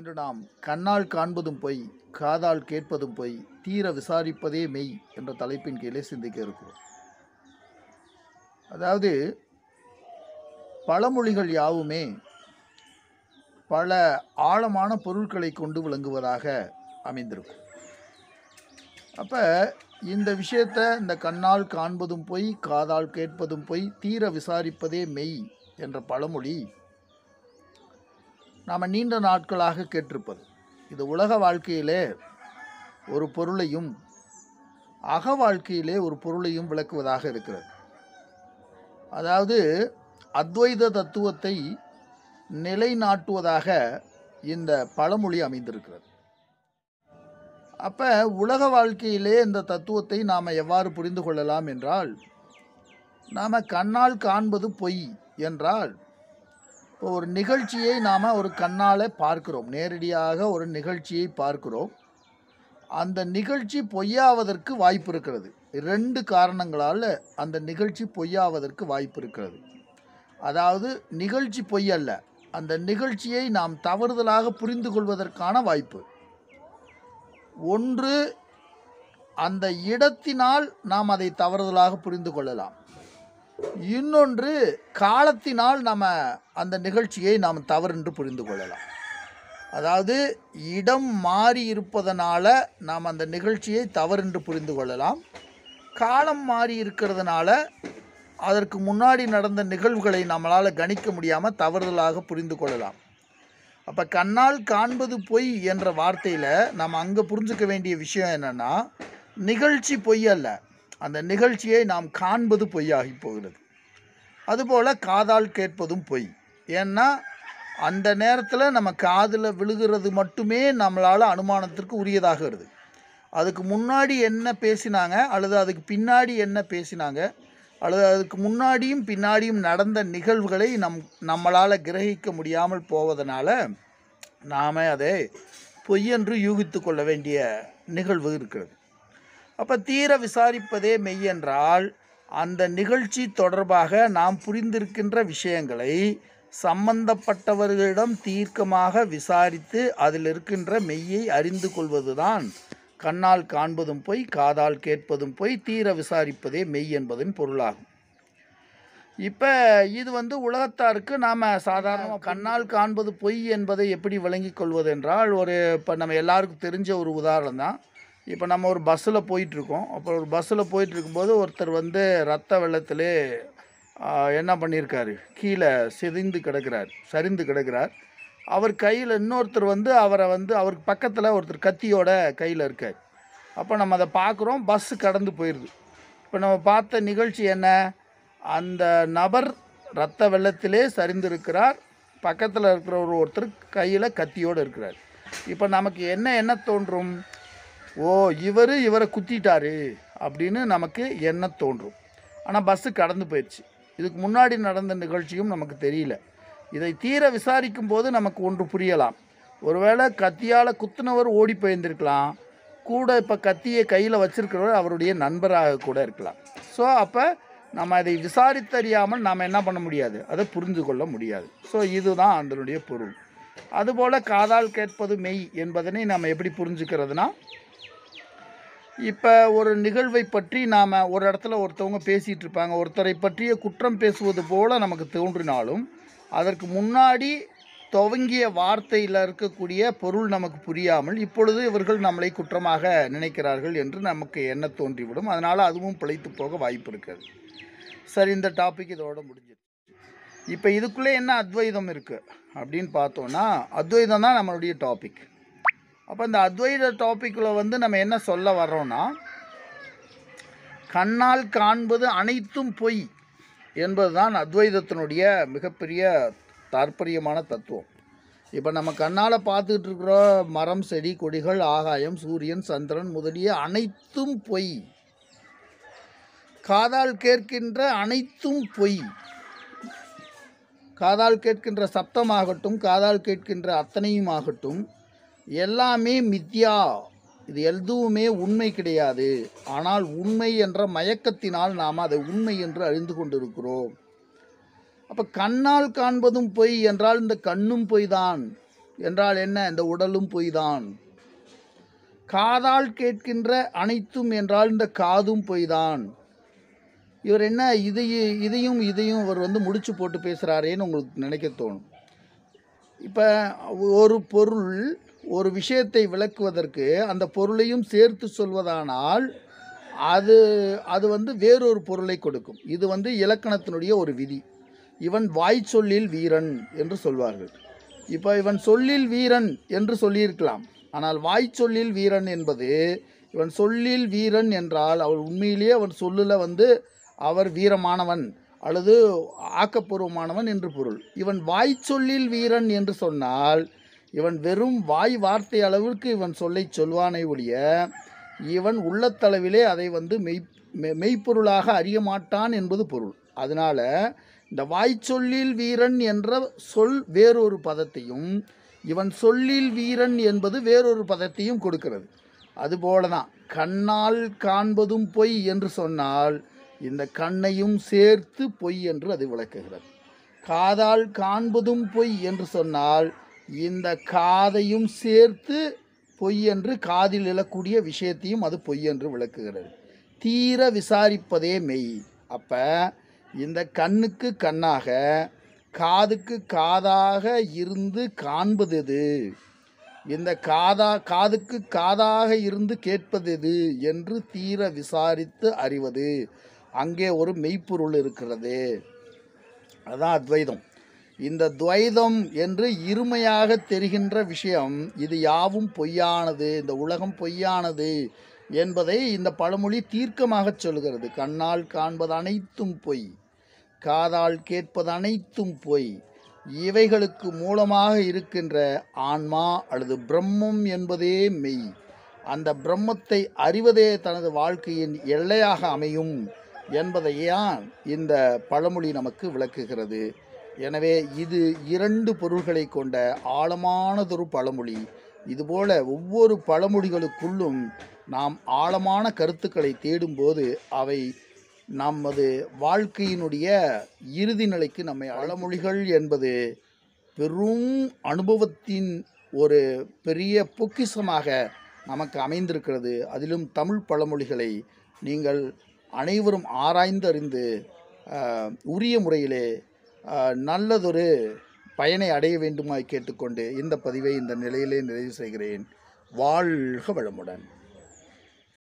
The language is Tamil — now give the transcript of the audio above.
இன்று நாம் கண்ணால் காண்பதும் பொய் காதால் கேட்பதும் பொய் தீர விசாரிப்பதே மெய் என்ற தலைப்பின் கீழே சிந்திக்க இருக்கிறோம் அதாவது பழமொழிகள் யாவுமே பல ஆழமான பொருட்களை கொண்டு விளங்குவதாக அமைந்திருக்கும் அப்போ இந்த விஷயத்தை இந்த கண்ணால் காண்பதும் பொய் காதால் கேட்பதும் பொய் தீர விசாரிப்பதே மெய் என்ற பழமொழி நாம் நீண்ட நாட்களாக கேட்டிருப்பது இது உலக வாழ்க்கையிலே ஒரு பொருளையும் அக வாழ்க்கையிலே ஒரு பொருளையும் விளக்குவதாக இருக்கிறது அதாவது அத்வைத தத்துவத்தை நிலைநாட்டுவதாக இந்த பழமொழி அமைந்திருக்கிறது அப்போ உலக வாழ்க்கையிலே இந்த தத்துவத்தை நாம் எவ்வாறு புரிந்து கொள்ளலாம் என்றால் நாம் கண்ணால் காண்பது பொய் என்றால் இப்போ ஒரு நிகழ்ச்சியை நாம் ஒரு கண்ணால் பார்க்கிறோம் நேரடியாக ஒரு நிகழ்ச்சியை பார்க்கிறோம் அந்த நிகழ்ச்சி பொய்யாவதற்கு வாய்ப்பு இருக்கிறது ரெண்டு காரணங்களால் அந்த நிகழ்ச்சி பொய்யாவதற்கு வாய்ப்பு இருக்கிறது அதாவது நிகழ்ச்சி பொய்யல்ல அந்த நிகழ்ச்சியை நாம் தவறுதலாக புரிந்து கொள்வதற்கான வாய்ப்பு ஒன்று அந்த இடத்தினால் நாம் அதை தவறுதலாக புரிந்து கொள்ளலாம் இன்னொன்று காலத்தினால் நம்ம அந்த நிகழ்ச்சியை நாம் என்று புரிந்து கொள்ளலாம் அதாவது இடம் மாறி இருப்பதனால் நாம் அந்த நிகழ்ச்சியை என்று புரிந்து கொள்ளலாம் காலம் மாறி இருக்கிறதுனால அதற்கு முன்னாடி நடந்த நிகழ்வுகளை நம்மளால் கணிக்க முடியாமல் தவறுதலாக புரிந்து கொள்ளலாம் அப்போ கண்ணால் காண்பது பொய் என்ற வார்த்தையில் நம்ம அங்கே புரிஞ்சுக்க வேண்டிய விஷயம் என்னென்னா நிகழ்ச்சி பொய் அல்ல அந்த நிகழ்ச்சியை நாம் காண்பது பொய்யாகி போகிறது அதுபோல் காதால் கேட்பதும் பொய் ஏன்னா அந்த நேரத்தில் நம்ம காதில் விழுகிறது மட்டுமே நம்மளால் அனுமானத்திற்கு உரியதாகிறது அதுக்கு முன்னாடி என்ன பேசினாங்க அல்லது அதுக்கு பின்னாடி என்ன பேசினாங்க அல்லது அதுக்கு முன்னாடியும் பின்னாடியும் நடந்த நிகழ்வுகளை நம் நம்மளால் கிரகிக்க முடியாமல் போவதனால நாம் அதை பொய்யென்று யூகித்து கொள்ள வேண்டிய நிகழ்வு இருக்கிறது அப்போ தீர விசாரிப்பதே மெய்யென்றால் அந்த நிகழ்ச்சி தொடர்பாக நாம் புரிந்திருக்கின்ற விஷயங்களை சம்பந்தப்பட்டவர்களிடம் தீர்க்கமாக விசாரித்து அதில் இருக்கின்ற மெய்யை அறிந்து கொள்வதுதான் கண்ணால் காண்பதும் போய் காதால் கேட்பதும் போய் தீர விசாரிப்பதே மெய் என்பதின் பொருளாகும் இப்போ இது வந்து உலகத்தாருக்கு நாம் சாதாரண கண்ணால் காண்பது பொய் என்பதை எப்படி கொள்வது என்றால் ஒரு இப்போ நம்ம எல்லாருக்கும் தெரிஞ்ச ஒரு உதாரணம் தான் இப்போ நம்ம ஒரு பஸ்ஸில் போயிட்டுருக்கோம் அப்போ ஒரு பஸ்ஸில் போயிட்டுருக்கும்போது ஒருத்தர் வந்து ரத்த வெள்ளத்தில் என்ன பண்ணியிருக்காரு கீழே சிதைந்து கிடக்கிறார் சரிந்து கிடக்கிறார் அவர் கையில் இன்னொருத்தர் வந்து அவரை வந்து அவருக்கு பக்கத்தில் ஒருத்தர் கத்தியோட கையில் இருக்கார் அப்போ நம்ம அதை பார்க்குறோம் பஸ்ஸு கடந்து போயிடுது இப்போ நம்ம பார்த்த நிகழ்ச்சி என்ன அந்த நபர் ரத்த வெள்ளத்திலே சரிந்திருக்கிறார் பக்கத்தில் இருக்கிற ஒரு ஒருத்தர் கையில் கத்தியோடு இருக்கிறார் இப்போ நமக்கு என்ன என்ன தோன்றும் ஓ இவர் இவரை குத்திட்டாரு அப்படின்னு நமக்கு என்ன தோன்றும் ஆனால் பஸ்ஸு கடந்து போயிடுச்சு இதுக்கு முன்னாடி நடந்த நிகழ்ச்சியும் நமக்கு தெரியல இதை தீர விசாரிக்கும் போது நமக்கு ஒன்று புரியலாம் ஒருவேளை கத்தியால் குத்துனவர் ஓடி போயிருந்திருக்கலாம் கூட இப்போ கத்தியை கையில் வச்சிருக்கிறவர் அவருடைய நண்பராக கூட இருக்கலாம் ஸோ அப்போ நம்ம அதை விசாரித்தறியாமல் நாம் என்ன பண்ண முடியாது அதை புரிந்து கொள்ள முடியாது ஸோ இதுதான் அதனுடைய பொருள் அதுபோல் காதால் கேட்பது மெய் என்பதனை நம்ம எப்படி புரிஞ்சுக்கிறதுனா இப்போ ஒரு நிகழ்வை பற்றி நாம் ஒரு இடத்துல ஒருத்தவங்க பேசிகிட்டு இருப்பாங்க ஒருத்தரை பற்றிய குற்றம் பேசுவது போல் நமக்கு தோன்றினாலும் அதற்கு முன்னாடி துவங்கிய வார்த்தையில் இருக்கக்கூடிய பொருள் நமக்கு புரியாமல் இப்பொழுது இவர்கள் நம்மளை குற்றமாக நினைக்கிறார்கள் என்று நமக்கு எண்ண தோன்றிவிடும் அதனால் அதுவும் பிழைத்து போக வாய்ப்பு இருக்காது சரி இந்த டாபிக் இதோட முடிஞ்சிருச்சு இப்போ இதுக்குள்ளே என்ன அத்வைதம் இருக்குது அப்படின்னு பார்த்தோன்னா அத்வைதம் தான் நம்மளுடைய டாபிக் அப்போ இந்த அத்வைத டாப்பிக்கில் வந்து நம்ம என்ன சொல்ல வர்றோம்னா கண்ணால் காண்பது அனைத்தும் பொய் என்பதுதான் அத்வைதத்தினுடைய மிகப்பெரிய தாற்பயமான தத்துவம் இப்போ நம்ம கண்ணால் பார்த்துக்கிட்டு இருக்கிற மரம் செடி கொடிகள் ஆகாயம் சூரியன் சந்திரன் முதலிய அனைத்தும் பொய் காதால் கேட்கின்ற அனைத்தும் பொய் காதால் கேட்கின்ற சப்தமாகட்டும் காதால் கேட்கின்ற அத்தனையும் ஆகட்டும் எல்லாமே மித்யா இது எதுவுமே உண்மை கிடையாது ஆனால் உண்மை என்ற மயக்கத்தினால் நாம் அதை உண்மை என்று அறிந்து கொண்டிருக்கிறோம் அப்போ கண்ணால் காண்பதும் பொய் என்றால் இந்த கண்ணும் பொய் தான் என்றால் என்ன இந்த உடலும் பொய் தான் காதால் கேட்கின்ற அனைத்தும் என்றால் இந்த காதும் பொய் தான் இவர் என்ன இதையும் இதையும் இதையும் இவர் வந்து முடிச்சு போட்டு பேசுகிறாரேன்னு உங்களுக்கு நினைக்க தோணும் இப்போ ஒரு பொருள் ஒரு விஷயத்தை விளக்குவதற்கு அந்த பொருளையும் சேர்த்து சொல்வதானால் அது அது வந்து வேறொரு பொருளை கொடுக்கும் இது வந்து இலக்கணத்தினுடைய ஒரு விதி இவன் வாய் சொல்லில் வீரன் என்று சொல்வார்கள் இப்போ இவன் சொல்லில் வீரன் என்று சொல்லியிருக்கலாம் ஆனால் வாய் சொல்லில் வீரன் என்பது இவன் சொல்லில் வீரன் என்றால் அவள் உண்மையிலேயே அவன் சொல்லில் வந்து அவர் வீரமானவன் அல்லது ஆக்கப்பூர்வமானவன் என்று பொருள் இவன் வாய் சொல்லில் வீரன் என்று சொன்னால் இவன் வெறும் வாய் வார்த்தை அளவிற்கு இவன் சொல்லை சொல்வானே ஒழிய இவன் உள்ளத்தளவிலே அதை வந்து மெய் மெய்ப்பொருளாக அறிய மாட்டான் என்பது பொருள் அதனால் இந்த வாய் சொல்லில் வீரன் என்ற சொல் வேறொரு பதத்தையும் இவன் சொல்லில் வீரன் என்பது வேறொரு பதத்தையும் கொடுக்கிறது அதுபோல தான் கண்ணால் காண்பதும் பொய் என்று சொன்னால் இந்த கண்ணையும் சேர்த்து பொய் என்று அது விளக்குகிறது காதால் காண்பதும் பொய் என்று சொன்னால் இந்த காதையும் சேர்த்து பொய் என்று காதில் இழக்கூடிய விஷயத்தையும் அது பொய் என்று விளக்குகிறது தீர விசாரிப்பதே மெய் அப்போ இந்த கண்ணுக்கு கண்ணாக காதுக்கு காதாக இருந்து காண்பது எது இந்த காதா காதுக்கு காதாக இருந்து கேட்பது எது என்று தீர விசாரித்து அறிவது அங்கே ஒரு மெய்ப்பொருள் இருக்கிறது அதுதான் அத்வைதம் இந்த துவைதம் என்று இருமையாக தெரிகின்ற விஷயம் இது யாவும் பொய்யானது இந்த உலகம் பொய்யானது என்பதை இந்த பழமொழி தீர்க்கமாக சொல்கிறது கண்ணால் காண்பது அனைத்தும் பொய் காதால் கேட்பது அனைத்தும் பொய் இவைகளுக்கு மூலமாக இருக்கின்ற ஆன்மா அல்லது பிரம்மம் என்பதே மெய் அந்த பிரம்மத்தை அறிவதே தனது வாழ்க்கையின் எல்லையாக அமையும் என்பதையான் இந்த பழமொழி நமக்கு விளக்குகிறது எனவே இது இரண்டு பொருள்களை கொண்ட ஆழமானதொரு பழமொழி இதுபோல ஒவ்வொரு பழமொழிகளுக்குள்ளும் நாம் ஆழமான கருத்துக்களை தேடும்போது அவை நமது வாழ்க்கையினுடைய இறுதி நிலைக்கு நம்மை அழமொழிகள் என்பது பெரும் அனுபவத்தின் ஒரு பெரிய பொக்கிசமாக நமக்கு அமைந்திருக்கிறது அதிலும் தமிழ் பழமொழிகளை நீங்கள் அனைவரும் ஆராய்ந்தறிந்து உரிய முறையிலே நல்லதொரு பயனை அடைய வேண்டுமாய் கேட்டுக்கொண்டு இந்த பதிவை இந்த நிலையிலே நிறைவு செய்கிறேன் வாழ்க வளமுடன்